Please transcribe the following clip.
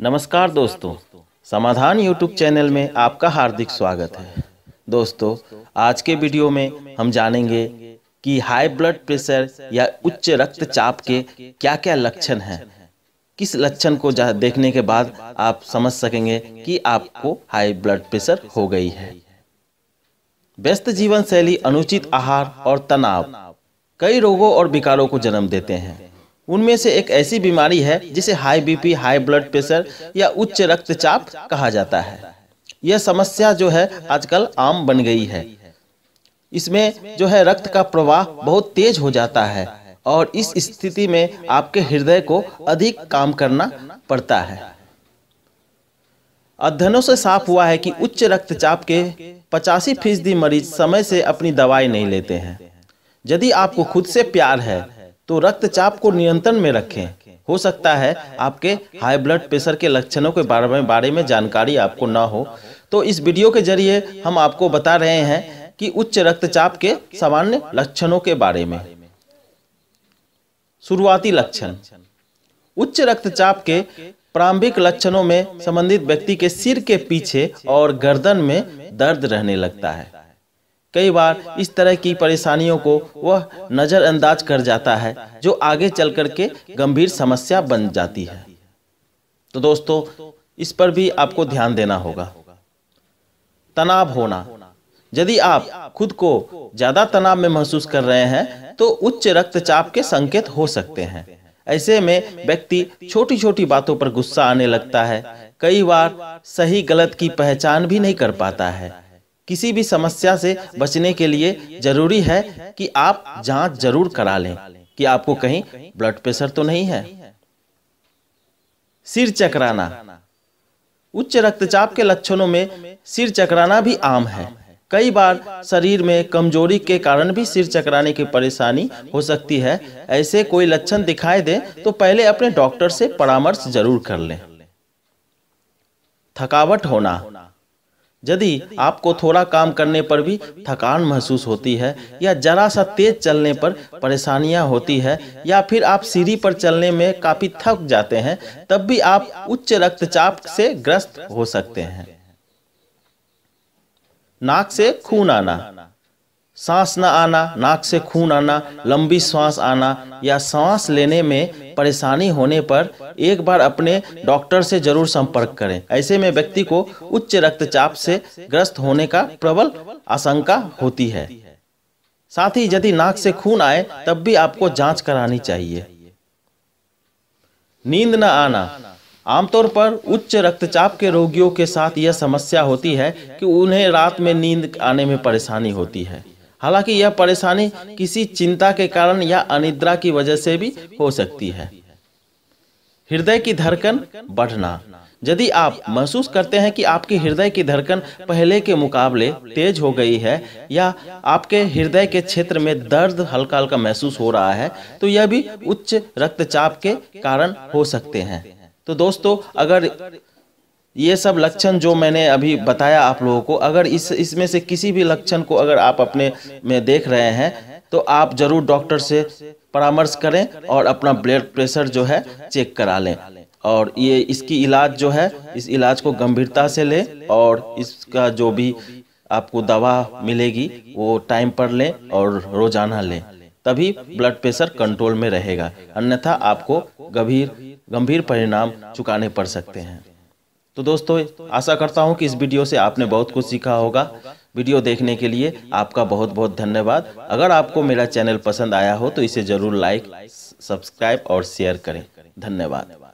नमस्कार दोस्तों समाधान यूट्यूब चैनल में आपका हार्दिक स्वागत है दोस्तों आज के वीडियो में हम जानेंगे कि हाई ब्लड प्रेशर या उच्च रक्तचाप के क्या क्या लक्षण हैं किस लक्षण को देखने के बाद आप समझ सकेंगे कि आपको हाई ब्लड प्रेशर हो गई है व्यस्त जीवन शैली अनुचित आहार और तनाव कई रोगों और विकारों को जन्म देते हैं उनमें से एक ऐसी बीमारी है जिसे high BP high blood pressure या उच्च रक्तचाप कहा जाता है यह समस्या जो है आजकल आम बन गई है इसमें जो है रक्त का प्रवाह बहुत तेज हो जाता है और इस स्थिति में आपके हृदय को अधिक काम करना पड़ता है अध्ययनों से साफ हुआ है कि उच्च रक्तचाप के पचासी फीसदी मरीज समय से अपनी दवाई नहीं लेते हैं यदि आपको खुद से प्यार है तो रक्तचाप को नियंत्रण में रखें हो सकता है आपके हाई ब्लड प्रेशर के लक्षणों के बारे में बारे में जानकारी आपको ना हो तो इस वीडियो के जरिए हम आपको बता रहे हैं कि उच्च रक्तचाप के सामान्य लक्षणों के बारे में शुरुआती लक्षण उच्च रक्तचाप के प्रारंभिक लक्षणों में संबंधित व्यक्ति के सिर के पीछे और गर्दन में दर्द रहने लगता है कई बार इस तरह की परेशानियों को वह नज़रअंदाज कर जाता है जो आगे चल करके गंभीर समस्या बन जाती है तो दोस्तों इस पर भी आपको ध्यान देना होगा तनाव होना यदि आप खुद को ज़्यादा तनाव में महसूस कर रहे हैं तो उच्च रक्तचाप के संकेत हो सकते हैं ऐसे में व्यक्ति छोटी छोटी बातों पर गुस्सा आने लगता है कई बार सही गलत की पहचान भी नहीं कर पाता है किसी भी समस्या से बचने के लिए जरूरी है कि आप जांच जरूर करा लें कि आपको कहीं ब्लड प्रेशर तो नहीं है सिर चकराना उच्च रक्तचाप के लक्षणों में सिर चकराना भी आम है कई बार शरीर में कमजोरी के कारण भी सिर चकराने की परेशानी हो सकती है ऐसे कोई लक्षण दिखाई दे तो पहले अपने डॉक्टर से परामर्श जरूर कर लें थकावट होना यदि आपको थोड़ा काम करने पर भी थकान महसूस होती है या जरा सा तेज चलने पर परेशानियां होती है या फिर आप सीढ़ी पर चलने में काफ़ी थक जाते हैं तब भी आप उच्च रक्तचाप से ग्रस्त हो सकते हैं नाक से खून आना सांस न आना नाक से खून आना लंबी सांस आना या सांस लेने में परेशानी होने पर एक बार अपने डॉक्टर से जरूर संपर्क करें ऐसे में व्यक्ति को उच्च रक्तचाप से ग्रस्त होने का प्रबल आशंका होती है साथ ही यदि नाक से खून आए तब भी आपको जांच करानी चाहिए नींद न आना आमतौर पर उच्च रक्तचाप के रोगियों के साथ यह समस्या होती है कि उन्हें रात में नींद आने में परेशानी होती है हालांकि यह परेशानी किसी चिंता के कारण या अनिद्रा की वजह से भी हो सकती है हृदय की धड़कन बढ़ना यदि आप महसूस करते हैं कि आपके हृदय की धड़कन पहले के मुकाबले तेज हो गई है या आपके हृदय के क्षेत्र में दर्द हल्का हल्का महसूस हो रहा है तो यह भी उच्च रक्तचाप के कारण हो सकते हैं तो दोस्तों अगर ये सब लक्षण जो मैंने अभी बताया आप लोगों को अगर इस इसमें से किसी भी लक्षण को अगर आप अपने में देख रहे हैं तो आप जरूर डॉक्टर से परामर्श करें और अपना ब्लड प्रेशर जो है चेक करा लें और ये इसकी इलाज जो है इस इलाज को गंभीरता से लें और इसका जो भी आपको दवा मिलेगी वो टाइम पर लें और रोजाना लें तभी ब्लड प्रेशर कंट्रोल में रहेगा अन्यथा आपको गंभीर गंभीर परिणाम चुकाने पड़ सकते हैं तो दोस्तों आशा करता हूँ कि इस वीडियो से आपने बहुत कुछ सीखा होगा वीडियो देखने के लिए आपका बहुत बहुत धन्यवाद अगर आपको मेरा चैनल पसंद आया हो तो इसे ज़रूर लाइक सब्सक्राइब और शेयर करें धन्यवाद